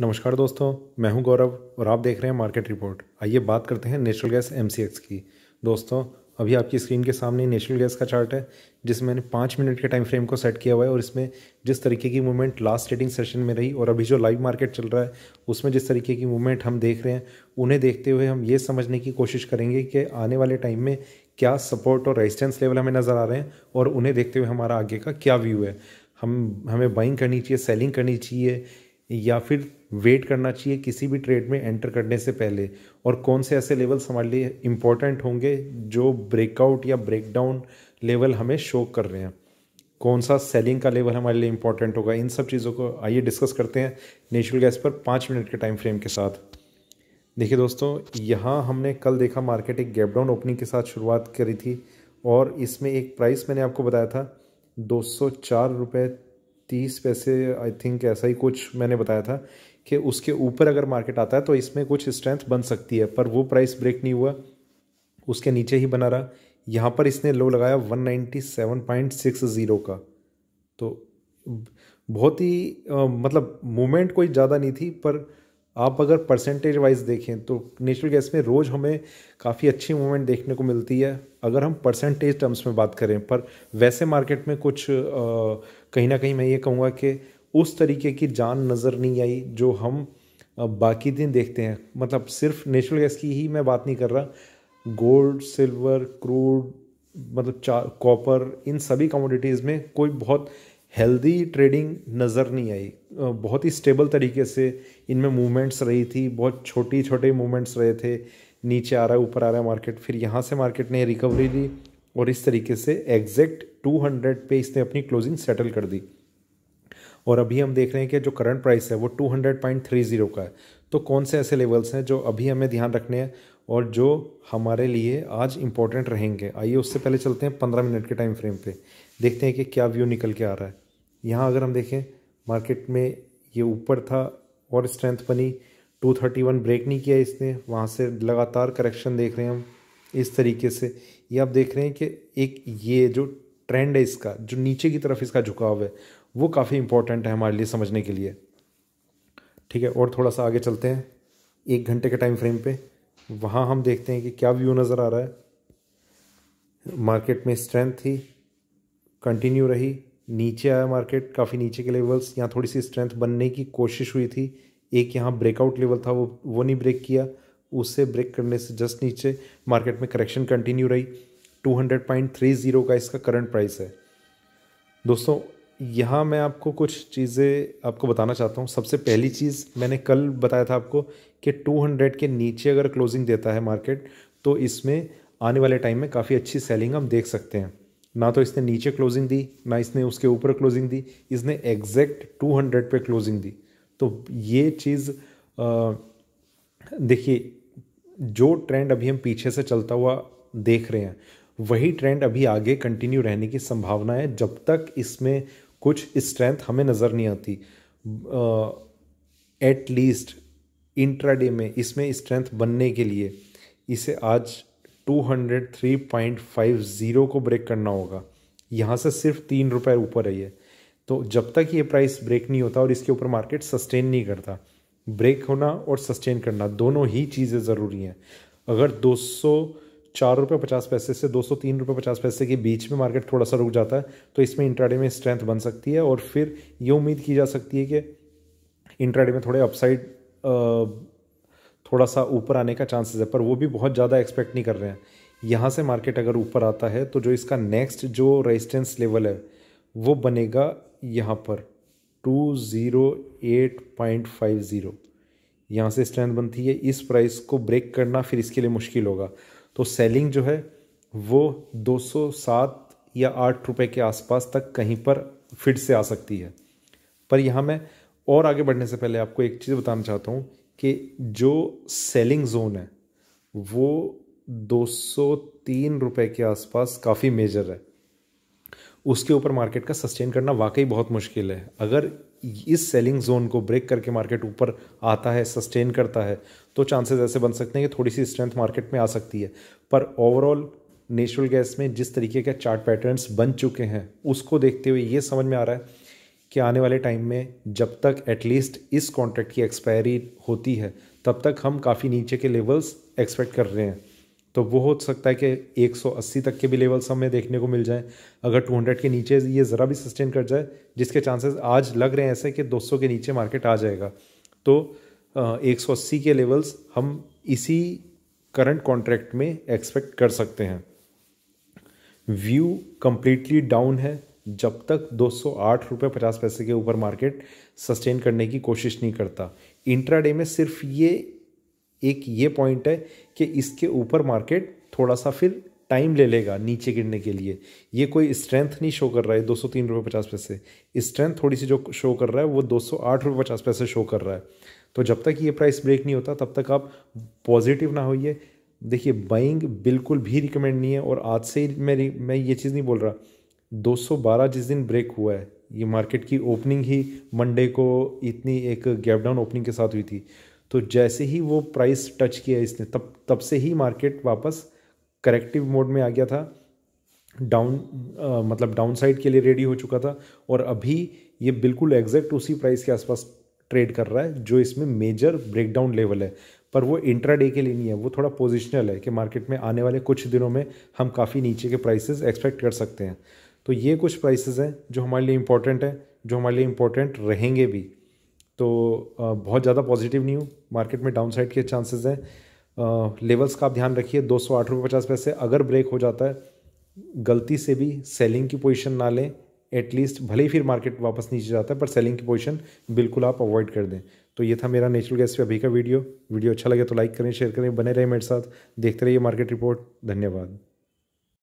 नमस्कार दोस्तों मैं हूं गौरव और आप देख रहे हैं मार्केट रिपोर्ट आइए बात करते हैं नेचुरल गैस एम की दोस्तों अभी आपकी स्क्रीन के सामने नेचुरल गैस का चार्ट है जिसमें मैंने पाँच मिनट के टाइम फ्रेम को सेट किया हुआ है और इसमें जिस तरीके की मूवमेंट लास्ट ट्रेडिंग सेशन में रही और अभी जो लाइव मार्केट चल रहा है उसमें जिस तरीके की मूवमेंट हम देख रहे हैं उन्हें देखते हुए हम ये समझने की कोशिश करेंगे कि आने वाले टाइम में क्या सपोर्ट और रेजिस्टेंस लेवल हमें नज़र आ रहे हैं और उन्हें देखते हुए हमारा आगे का क्या व्यू है हम हमें बाइंग करनी चाहिए सेलिंग करनी चाहिए या फिर वेट करना चाहिए किसी भी ट्रेड में एंटर करने से पहले और कौन से ऐसे लेवल्स हमारे लिए इम्पोर्टेंट होंगे जो ब्रेकआउट या ब्रेकडाउन लेवल हमें शो कर रहे हैं कौन सा सेलिंग का लेवल हमारे लिए इम्पोर्टेंट होगा इन सब चीज़ों को आइए डिस्कस करते हैं नेचुरल गैस पर पाँच मिनट के टाइम फ्रेम के साथ देखिए दोस्तों यहाँ हमने कल देखा मार्केट एक गैप डाउन ओपनिंग के साथ शुरुआत करी थी और इसमें एक प्राइस मैंने आपको बताया था दो सौ चार रुपये तीस पैसे आई थिंक ऐसा ही कुछ मैंने बताया था कि उसके ऊपर अगर मार्केट आता है तो इसमें कुछ स्ट्रेंथ बन सकती है पर वो प्राइस ब्रेक नहीं हुआ उसके नीचे ही बना रहा यहाँ पर इसने लो लगाया 197.60 का तो बहुत ही आ, मतलब मूवमेंट कोई ज़्यादा नहीं थी पर आप अगर परसेंटेज वाइज देखें तो नेचुरल गैस में रोज़ हमें काफ़ी अच्छी मूवमेंट देखने को मिलती है अगर हम परसेंटेज टर्म्स में बात करें पर वैसे मार्केट में कुछ कहीं ना कहीं मैं ये कहूँगा कि उस तरीके की जान नज़र नहीं आई जो हम बाकी दिन देखते हैं मतलब सिर्फ नेचुरल गैस की ही मैं बात नहीं कर रहा गोल्ड सिल्वर क्रूड मतलब चा कॉपर इन सभी कमोडिटीज़ में कोई बहुत हेल्दी ट्रेडिंग नज़र नहीं आई बहुत ही स्टेबल तरीके से इनमें मूवमेंट्स रही थी बहुत छोटी छोटे मूवमेंट्स रहे थे नीचे आ रहा है ऊपर आ रहा है मार्केट फिर यहाँ से मार्केट ने रिकवरी ली और इस तरीके से एग्जैक्ट 200 पे इसने अपनी क्लोजिंग सेटल कर दी और अभी हम देख रहे हैं कि जो करंट प्राइस है वो 200.30 का है तो कौन से ऐसे लेवल्स हैं जो अभी हमें ध्यान रखने हैं और जो हमारे लिए आज इम्पोर्टेंट रहेंगे आइए उससे पहले चलते हैं पंद्रह मिनट के टाइम फ्रेम पर देखते हैं कि क्या व्यू निकल के आ रहा है यहाँ अगर हम देखें मार्केट में ये ऊपर था और स्ट्रेंथ बनी 231 ब्रेक नहीं किया इसने वहाँ से लगातार करेक्शन देख रहे हैं हम इस तरीके से ये आप देख रहे हैं कि एक ये जो ट्रेंड है इसका जो नीचे की तरफ इसका झुकाव है वो काफ़ी इंपॉर्टेंट है हमारे लिए समझने के लिए ठीक है और थोड़ा सा आगे चलते हैं एक घंटे के टाइम फ्रेम पे वहाँ हम देखते हैं कि क्या व्यू नज़र आ रहा है मार्केट में स्ट्रेंथ थी कंटिन्यू रही नीचे आया मार्केट काफ़ी नीचे के लेवल्स यहाँ थोड़ी सी स्ट्रेंथ बनने की कोशिश हुई थी एक यहाँ ब्रेकआउट लेवल था वो वो नहीं ब्रेक किया उससे ब्रेक करने से जस्ट नीचे मार्केट में करेक्शन कंटिन्यू रही 200.30 का इसका करंट प्राइस है दोस्तों यहाँ मैं आपको कुछ चीज़ें आपको बताना चाहता हूँ सबसे पहली चीज़ मैंने कल बताया था आपको कि 200 के नीचे अगर क्लोजिंग देता है मार्केट तो इसमें आने वाले टाइम में काफ़ी अच्छी सेलिंग हम देख सकते हैं ना तो इसने नीचे क्लोजिंग दी ना इसने उसके ऊपर क्लोजिंग दी इसने एग्जैक्ट 200 पे क्लोजिंग दी तो ये चीज़ देखिए जो ट्रेंड अभी हम पीछे से चलता हुआ देख रहे हैं वही ट्रेंड अभी आगे कंटिन्यू रहने की संभावना है जब तक इसमें कुछ स्ट्रेंथ हमें नज़र नहीं आती एट लीस्ट इंट्राडे में इसमें स्ट्रेंथ बनने के लिए इसे आज 203.50 को ब्रेक करना होगा यहाँ से सिर्फ तीन रुपये ऊपर है ये तो जब तक ये प्राइस ब्रेक नहीं होता और इसके ऊपर मार्केट सस्टेन नहीं करता ब्रेक होना और सस्टेन करना दोनों ही चीज़ें ज़रूरी हैं अगर दो सौ चार रुपये पचास पैसे से दो सौ तीन रुपये पचास पैसे के बीच में मार्केट थोड़ा सा रुक जाता है तो इसमें इंट्राडे में स्ट्रेंथ बन सकती है और फिर ये उम्मीद की जा सकती है कि इंट्राडे में थोड़े अपसाइड थोड़ा सा ऊपर आने का चांसेस है पर वो भी बहुत ज़्यादा एक्सपेक्ट नहीं कर रहे हैं यहाँ से मार्केट अगर ऊपर आता है तो जो इसका नेक्स्ट जो रेजिस्टेंस लेवल है वो बनेगा यहाँ पर two zero eight point five zero यहाँ से स्ट्रेंथ बनती है इस प्राइस को ब्रेक करना फिर इसके लिए मुश्किल होगा तो सेलिंग जो है वो 207 या आठ रुपए के आसपास तक कहीं पर फिर से आ सकती है पर यहाँ मैं और आगे बढ़ने से पहले आपको एक चीज़ बताना चाहता हूँ कि जो सेलिंग जोन है वो 203 रुपए के आसपास काफ़ी मेजर है उसके ऊपर मार्केट का सस्टेन करना वाकई बहुत मुश्किल है अगर इस सेलिंग जोन को ब्रेक करके मार्केट ऊपर आता है सस्टेन करता है तो चांसेस ऐसे बन सकते हैं कि थोड़ी सी स्ट्रेंथ मार्केट में आ सकती है पर ओवरऑल नेचुरल गैस में जिस तरीके के चार्ट पैटर्न्स बन चुके हैं उसको देखते हुए ये समझ में आ रहा है कि आने वाले टाइम में जब तक एटलीस्ट इस कॉन्ट्रैक्ट की एक्सपायरी होती है तब तक हम काफ़ी नीचे के लेवल्स एक्सपेक्ट कर रहे हैं तो वो हो सकता है कि 180 तक के भी लेवल्स हमें देखने को मिल जाएं अगर 200 के नीचे ये ज़रा भी सस्टेन कर जाए जिसके चांसेस आज लग रहे हैं ऐसे कि 200 के नीचे मार्केट आ जाएगा तो एक सौ अस्सी के लेवल्स हम इसी करंट कॉन्ट्रैक्ट में एक्सपेक्ट कर सकते हैं व्यू कम्प्लीटली डाउन है जब तक दो सौ आठ रुपये पचास पैसे के ऊपर मार्केट सस्टेन करने की कोशिश नहीं करता इंट्राडे में सिर्फ ये एक ये पॉइंट है कि इसके ऊपर मार्केट थोड़ा सा फिर टाइम ले लेगा नीचे गिरने के लिए ये कोई स्ट्रेंथ नहीं शो कर रहा है दो सौ तीन रुपये पचास पैसे स्ट्रेंथ थोड़ी सी जो शो कर रहा है वो दो सौ आठ रुपये पचास पैसे शो कर रहा है तो जब तक ये प्राइस ब्रेक नहीं होता तब तक आप पॉजिटिव ना होइए देखिए बाइंग बिल्कुल भी रिकमेंड नहीं है और आज से ही मैं मैं ये चीज़ नहीं बोल रहा 212 जिस दिन ब्रेक हुआ है ये मार्केट की ओपनिंग ही मंडे को इतनी एक गैप डाउन ओपनिंग के साथ हुई थी तो जैसे ही वो प्राइस टच किया इसने तब तब से ही मार्केट वापस करेक्टिव मोड में आ गया था डाउन मतलब डाउन साइड के लिए रेडी हो चुका था और अभी ये बिल्कुल एग्जैक्ट उसी प्राइस के आसपास ट्रेड कर रहा है जो इसमें मेजर ब्रेकडाउन लेवल है पर वो इंट्रा डे के लिए नहीं है वो थोड़ा पोजिशनल है कि मार्केट में आने वाले कुछ दिनों में हम काफ़ी नीचे के प्राइसेस एक्सपेक्ट कर सकते हैं तो ये कुछ प्राइसेस हैं जो हमारे लिए इम्पोर्टेंट हैं जो हमारे लिए इम्पोर्टेंट रहेंगे भी तो बहुत ज़्यादा पॉजिटिव नहीं हूँ मार्केट में डाउन साइड के चांसेज़ हैं लेवल्स का आप ध्यान रखिए दो सौ आठ रुपये पचास पैसे अगर ब्रेक हो जाता है गलती से भी सेलिंग की पोजिशन ना लें एटलीस्ट भले ही फिर मार्केट वापस नीचे जाता है पर सेलिंग की पोजीशन बिल्कुल आप अवॉइड कर दें तो ये था मेरा नेचुरल गैस पे अभी का वीडियो वीडियो अच्छा लगे तो लाइक करें शेयर करें बने रहें मेरे साथ देखते रहिए मार्केट रिपोर्ट धन्यवाद